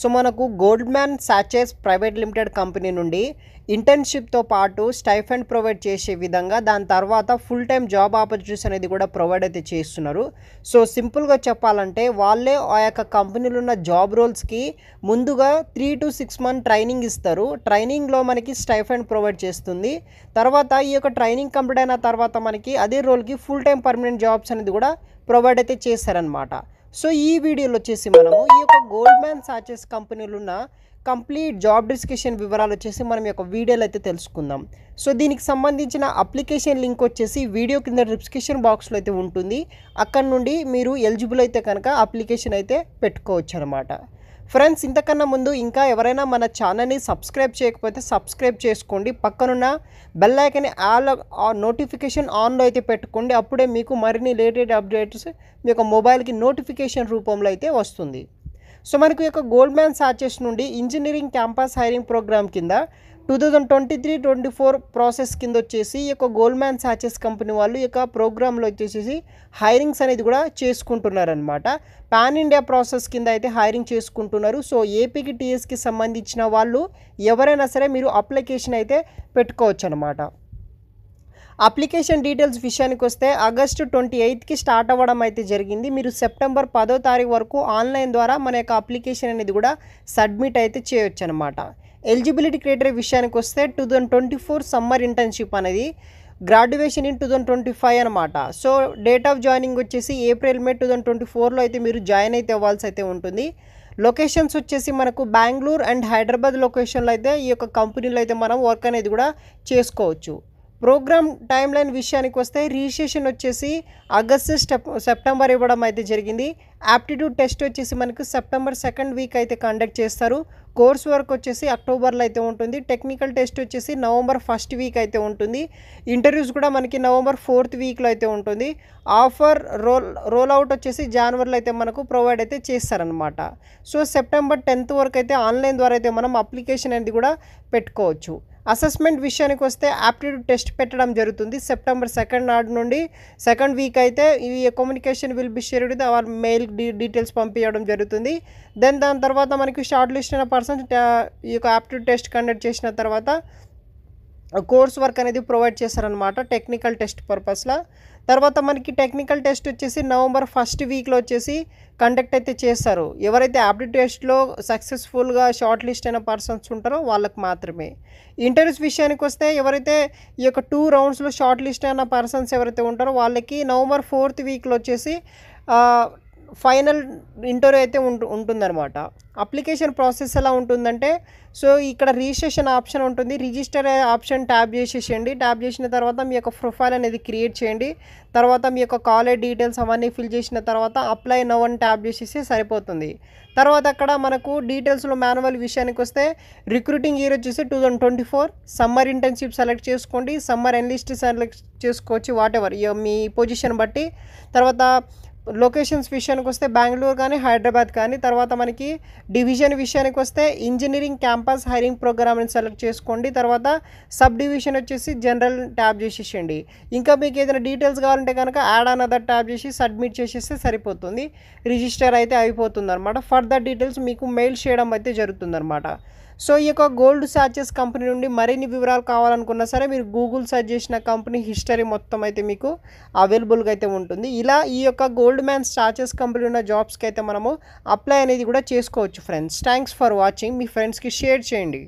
so మనకు Goldman Sachs private limited company నుండి ఇంటర్న్షిప్తో పాటు స్టైఫండ్ ప్రొవైడ్ చేసే విధంగా దాని తర్వాత ఫుల్ టైం జాబ్ ఆపర్చునిటీస్ అనేది కూడా ప్రొవైడ్ అయితే చేస్తున్నారు సో సింపుల్గా చెప్పాలంటే వాళ్ళే ఆ యొక్క కంపెనీలు ఉన్న జాబ్ రోల్స్కి ముందుగా three to six month training ఇస్తారు ట్రైనింగ్లో మనకి స్టైఫండ్ ప్రొవైడ్ చేస్తుంది తర్వాత ఈ యొక్క ట్రైనింగ్ కంప్లీట్ అయిన తర్వాత మనకి అదే రోల్కి ఫుల్ టైం పర్మనెంట్ జాబ్స్ అనేది కూడా ప్రొవైడ్ అయితే చేశారనమాట సో ఈ వీడియోలో వచ్చేసి మనము ఈ యొక్క గోల్డ్ మ్యాన్ సాచెస్ కంపెనీలు ఉన్న కంప్లీట్ జాబ్ డిస్క్రిప్షన్ వివరాలు వచ్చేసి మనం యొక్క వీడియోలు అయితే తెలుసుకుందాం సో దీనికి సంబంధించిన అప్లికేషన్ లింక్ వచ్చేసి వీడియో కింద డిస్క్రిప్షన్ బాక్స్లో అయితే ఉంటుంది అక్కడ నుండి మీరు ఎలిజిబుల్ అయితే కనుక అప్లికేషన్ అయితే పెట్టుకోవచ్చు అనమాట ఫ్రెండ్స్ ఇంతకన్నా ముందు ఇంకా ఎవరైనా మన ఛానల్ని సబ్స్క్రైబ్ చేయకపోతే సబ్స్క్రైబ్ చేసుకోండి పక్కనున్న బెల్ ఆల్ నోటిఫికేషన్ ఆన్లో అయితే పెట్టుకోండి అప్పుడే మీకు మరిన్ని లేటెడ్ అప్డేట్స్ మీ యొక్క మొబైల్కి నోటిఫికేషన్ రూపంలో అయితే వస్తుంది సో మనకు యొక్క గోల్డ్ మ్యాన్ సాచెస్ నుండి ఇంజనీరింగ్ క్యాంపస్ హైరింగ్ ప్రోగ్రామ్ కింద two thousand twenty three twenty four process కింద వచ్చేసి ఈ యొక్క గోల్డ్ మ్యాన్ సాచెస్ కంపెనీ వాళ్ళు ఈ యొక్క ప్రోగ్రాంలో వచ్చేసి హైరింగ్స్ అనేది కూడా చేసుకుంటున్నారనమాట పాన్ ఇండియా ప్రాసెస్ కింద అయితే హైరింగ్ చేసుకుంటున్నారు సో ఏపీకి టీఎస్కి సంబంధించిన వాళ్ళు ఎవరైనా సరే మీరు అప్లికేషన్ అయితే పెట్టుకోవచ్చు అనమాట అప్లికేషన్ డీటెయిల్స్ విషయానికి వస్తే ఆగస్టు ట్వంటీ ఎయిత్కి స్టార్ట్ అవ్వడం అయితే జరిగింది మీరు సెప్టెంబర్ పదో తారీఖు వరకు ఆన్లైన్ ద్వారా మన యొక్క అప్లికేషన్ అనేది కూడా సబ్మిట్ అయితే చేయొచ్చు అనమాట ఎలిజిబిలిటీ క్రియేటర్ విషయానికి వస్తే two thousand twenty four summer internship అనేది graduation in two thousand twenty five అనమాట సో డేట్ ఆఫ్ జాయినింగ్ వచ్చేసి April May two thousand twenty ఫోర్లో అయితే మీరు జాయిన్ అయితే అవ్వాల్సి అయితే ఉంటుంది లొకేషన్స్ వచ్చేసి మనకు బెంగళూరు అండ్ హైదరాబాద్ లొకేషన్లో అయితే ఈ యొక్క కంపెనీలో అయితే మనం వర్క్ అనేది కూడా చేసుకోవచ్చు ప్రోగ్రామ్ టైం లైన్ విషయానికి వస్తే రిజిస్ట్రేషన్ వచ్చేసి ఆగస్టు స్టెప్ సెప్టెంబర్ ఇవ్వడం అయితే జరిగింది యాప్టిట్యూడ్ టెస్ట్ వచ్చేసి మనకు సెప్టెంబర్ సెకండ్ వీక్ అయితే కండక్ట్ చేస్తారు కోర్స్ వర్క్ వచ్చేసి అక్టోబర్లో అయితే ఉంటుంది టెక్నికల్ టెస్ట్ వచ్చేసి నవంబర్ ఫస్ట్ వీక్ అయితే ఉంటుంది ఇంటర్వ్యూస్ కూడా మనకి నవంబర్ ఫోర్త్ వీక్లో అయితే ఉంటుంది ఆఫర్ రోల్ రోల్ అవుట్ వచ్చేసి జనవరిలో అయితే మనకు ప్రొవైడ్ అయితే చేస్తారనమాట సో సెప్టెంబర్ టెన్త్ వరకు అయితే ఆన్లైన్ ద్వారా అయితే మనం అప్లికేషన్ అనేది కూడా పెట్టుకోవచ్చు అసెస్మెంట్ విషయానికి వస్తే యాప్టిట్యూడ్ టెస్ట్ పెట్టడం జరుగుతుంది సెప్టెంబర్ సెకండ్ నాడు నుండి సెకండ్ వీక్ అయితే ఈ communication will be shared with our mail details పంపించడం జరుగుతుంది దెన్ దాని తర్వాత మనకి షార్ట్ లిస్ట్ అయిన పర్సన్ ఈ యొక్క యాప్టిట్యూడ్ టెస్ట్ కండక్ట్ చేసిన తర్వాత కోర్స్ వర్క్ అనేది ప్రొవైడ్ చేశారనమాట టెక్నికల్ టెస్ట్ పర్పస్లో తర్వాత మనకి టెక్నికల్ టెస్ట్ వచ్చేసి నవంబర్ ఫస్ట్ వీక్లో వచ్చేసి కండక్ట్ అయితే చేస్తారు ఎవరైతే యాప్టిట్యూడ్ టెస్ట్లో సక్సెస్ఫుల్గా షార్ట్ లిస్ట్ అయిన పర్సన్స్ ఉంటారో వాళ్ళకి మాత్రమే ఇంటర్వ్యూస్ విషయానికి వస్తే ఎవరైతే ఈ యొక్క టూ రౌండ్స్లో షార్ట్ లిస్ట్ అయిన పర్సన్స్ ఎవరైతే ఉంటారో వాళ్ళకి నవంబర్ ఫోర్త్ వీక్లో వచ్చేసి ఫైనల్ ఇంటర్వ్యూ అయితే ఉంటు ఉంటుందన్నమాట అప్లికేషన్ ప్రాసెస్ ఎలా ఉంటుందంటే సో ఇక్కడ రిజిస్ట్రేషన్ ఆప్షన్ ఉంటుంది రిజిస్టర్ ఆప్షన్ ట్యాప్ చేసేసేయండి ట్యాప్ చేసిన తర్వాత మీ యొక్క ప్రొఫైల్ అనేది క్రియేట్ చేయండి తర్వాత మీ యొక్క కాలేజ్ డీటెయిల్స్ అవన్నీ ఫిల్ చేసిన తర్వాత అప్లై నవ్ అని ట్యాప్ చేసేస్తే సరిపోతుంది తర్వాత అక్కడ మనకు డీటెయిల్స్లో మాన్యువల్ విషయానికి వస్తే రిక్రూటింగ్ ఇయర్ వచ్చేసి two thousand twenty four summer internship select చేసుకోండి సమ్మర్ ఎన్లిస్ట్ సెలెక్ట్ చేసుకోవచ్చు వాట్ ఎవర్ మీ పొజిషన్ బట్టి తర్వాత లొకేషన్స్ విషయానికి వస్తే బెంగళూరు కానీ హైదరాబాద్ కానీ తర్వాత మనకి డివిజన్ విషయానికి వస్తే ఇంజనీరింగ్ క్యాంపస్ హైరింగ్ ప్రోగ్రామ్ని సెలెక్ట్ చేసుకోండి తర్వాత సబ్ డివిజన్ వచ్చేసి జనరల్ ట్యాబ్ చేసేసేయండి ఇంకా మీకు ఏదైనా డీటెయిల్స్ కావాలంటే కనుక యాడ్ అన్ అదర్ ట్యాబ్ చేసి సబ్మిట్ చేసేస్తే సరిపోతుంది రిజిస్టర్ అయితే అయిపోతుంది అనమాట ఫర్దర్ డీటెయిల్స్ మీకు మెయిల్ చేయడం అయితే జరుగుతుందన్నమాట సో ఈ యొక్క గోల్డ్ సాచెస్ కంపెనీ నుండి మరిన్ని వివరాలు కావాలనుకున్నా సరే మీరు గూగుల్ సర్చ్ చేసిన కంపెనీ హిస్టరీ మొత్తం అయితే మీకు అవైలబుల్గా అయితే ఉంటుంది ఇలా ఈ యొక్క గోల్డ్ మ్యాన్ సాచెస్ కంపెనీ ఉన్న జాబ్స్కి అయితే మనము అప్లై అనేది కూడా చేసుకోవచ్చు ఫ్రెండ్స్ థ్యాంక్స్ ఫర్ వాచింగ్ మీ ఫ్రెండ్స్కి షేర్ చేయండి